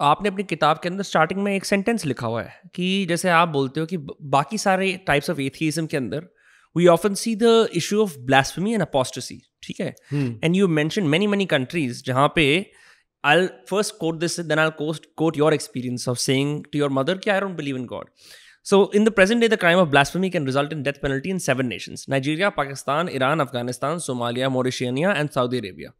आपने अपनी किताब के अंदर स्टार्टिंग में एक सेंटेंस लिखा हुआ है कि जैसे आप बोलते हो कि बाकी सारे टाइप्स ऑफ एथियजम के अंदर we often see the issue of blasphemy and apostasy ठीक है and you mention many many countries जहाँ पे I first quote this then I cost quote your experience of saying to your mother की I don't believe in God so in the present day, the crime of blasphemy can result in death penalty in seven nations Nigeria, Pakistan, Iran, Afghanistan, Somalia, Mauritania, and Saudi Arabia.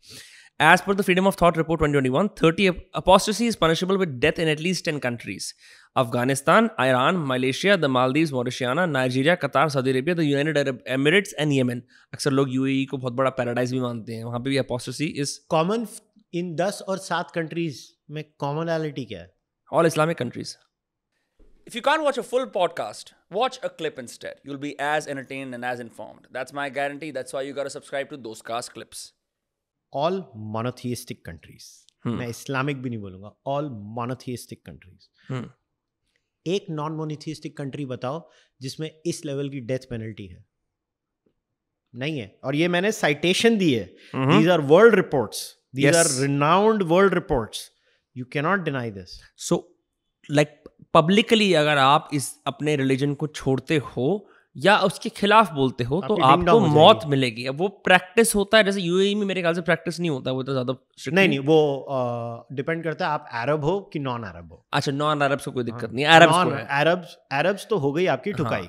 As per the Freedom of Thought Report 2021, 30 apostasy is punishable with death in at least 10 countries Afghanistan, Iran, Malaysia, the Maldives, Mauritania, Nigeria, Qatar, Saudi Arabia, the United Arab Emirates, and Yemen. अक्सर लोग UAE को बहुत बड़ा paradise भी मानते हैं वहाँ पे भी apostasy is common in 10 or 7 countries. में commonality क्या है All Islamic countries. If you can't watch a full podcast, watch a clip instead. You'll be as entertained and as informed. That's my guarantee. That's why you got to subscribe to those cast clips. All monotheistic countries मैं Islamic भी नहीं बोलूंगा all monotheistic countries एक non monotheistic country बताओ जिसमें इस level की death penalty है नहीं है और ये मैंने साइटेशन दी है these are world reports these are renowned world reports you cannot deny this so like publicly अगर आप इस अपने रिलीजन को छोड़ते हो या उसके खिलाफ बोलते हो तो आपको मौत मिलेगी अब वो प्रैक्टिस होता है जैसे यूएई e में मेरे ख्याल से प्रैक्टिस नहीं होता वो तो ज्यादा नहीं नहीं वो डिपेंड करता है आप अरब हो कि नॉन अरब हो अच्छा नॉन अरब से कोई हाँ। दिक्कत नहीं अरब अरब्स अरब्स तो हो गई आपकी हाँ। ठुकाई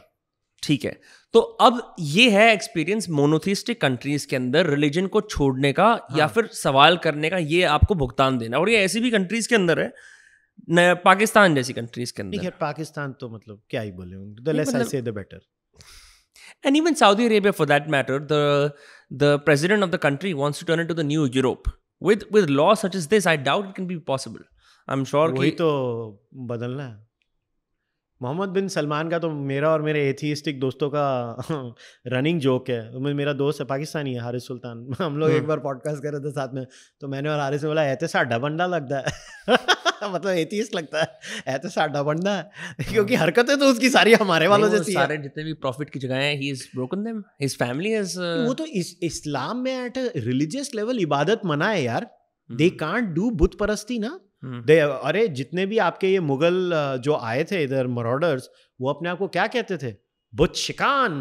ठीक है तो अब ये है एक्सपीरियंस मोनोथिस्टिक कंट्रीज के अंदर रिलीजन को छोड़ने का हाँ. या फिर सवाल करने का ये आपको भुगतान देना और ये ऐसी भी कंट्रीज के अंदर है पाकिस्तान जैसी कंट्रीज के अंदर पाकिस्तान तो मतलब क्या ही बोले the less I say the better And even Saudi Arabia, for that matter, the the president of the country wants to turn into the new Europe. With with law such as this, I doubt it can be possible. I'm sure. वही तो बदलना है मोहम्मद बिन सलमान का तो मेरा और मेरे atheistic दोस्तों का रनिंग जोक है तो मेरा दोस्त है पाकिस्तानी है हारिस सुल्तान हम लोग एक बार पॉडकास्ट कर रहे थे साथ में तो मैंने और हारिस ने बोला एहतसा डबंडा लगता है मतलब एथियस्ट लगता है है तो साडा बनना है हाँ। क्योंकि हरकतें तो उसकी सारी हमारे वालों जैसी सारे जितने भी प्रॉफिट की जगह हैं he is broken them his family is वो तो इस, इस्लाम में एट रिलीजियस लेवल इबादत मना है यार दे कांट डू बुत परस्ती ना हम्म। दे अरे जितने भी आपके ये मुगल जो आए थे इधर मरोडर्स वो अपने आप को क्या कहते थे बुत शिकान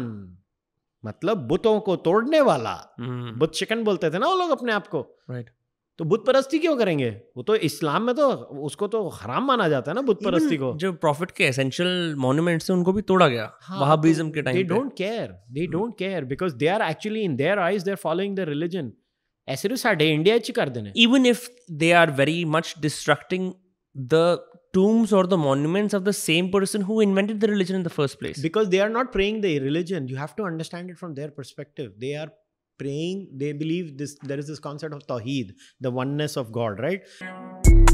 मतलब बुतों को तोड़ने वाला हम्म। बुत शिकन बोलते थे ना वो लोग अपने आप को राइट right. तो बुत परस्ती क्यों करेंगे वो तो इस्लाम में तो उसको तो हराम माना जाता है ना बुत परस्ती को जो प्रॉफिट के एसेंशियल मोन्यूमेंट है उनको भी तोड़ा गया हाँ, वहाबीज्म के time they don't care they don't care because they are actually in their eyes they are following the religion ऐसे साढ़े इंडिया च कर देने even if they are very much destructing the tombs or the monuments of the same person who invented the religion in the first place because they are not praying the religion you have to understand it from their perspective they are praying, they believe this there is this concept of Tawheed, the oneness of God, right?